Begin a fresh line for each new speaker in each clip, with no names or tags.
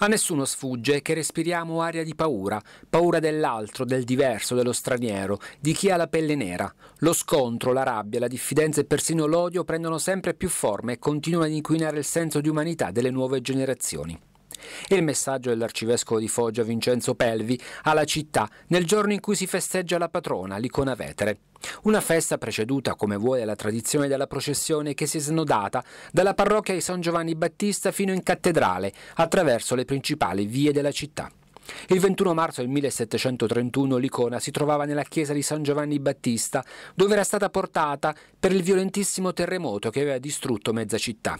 A nessuno sfugge che respiriamo aria di paura, paura dell'altro, del diverso, dello straniero, di chi ha la pelle nera. Lo scontro, la rabbia, la diffidenza e persino l'odio prendono sempre più forme e continuano ad inquinare il senso di umanità delle nuove generazioni. Il messaggio dell'arcivescovo di Foggia Vincenzo Pelvi alla città nel giorno in cui si festeggia la patrona, l'icona vetere. Una festa preceduta, come vuole la tradizione della processione, che si è snodata dalla parrocchia di San Giovanni Battista fino in cattedrale, attraverso le principali vie della città. Il 21 marzo del 1731 l'icona si trovava nella chiesa di San Giovanni Battista, dove era stata portata per il violentissimo terremoto che aveva distrutto mezza città.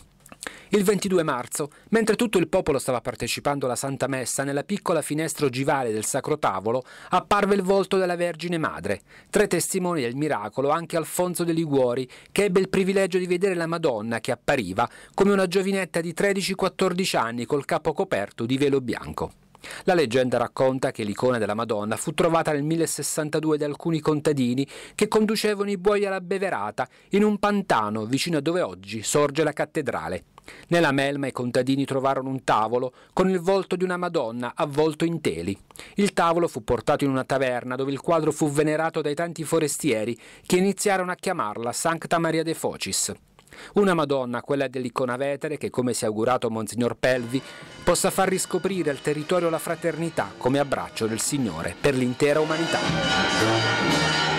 Il 22 marzo, mentre tutto il popolo stava partecipando alla Santa Messa, nella piccola finestra ogivale del Sacro Tavolo apparve il volto della Vergine Madre. Tre testimoni del miracolo, anche Alfonso de Liguori, che ebbe il privilegio di vedere la Madonna che appariva come una giovinetta di 13-14 anni col capo coperto di velo bianco. La leggenda racconta che l'icona della Madonna fu trovata nel 1062 da alcuni contadini che conducevano i buoi alla beverata in un pantano vicino a dove oggi sorge la cattedrale. Nella melma i contadini trovarono un tavolo con il volto di una Madonna avvolto in teli. Il tavolo fu portato in una taverna dove il quadro fu venerato dai tanti forestieri che iniziarono a chiamarla Sancta Maria de Focis. Una Madonna, quella dell'icona vetere, che come si è augurato Monsignor Pelvi, possa far riscoprire al territorio la fraternità come abbraccio del Signore per l'intera umanità.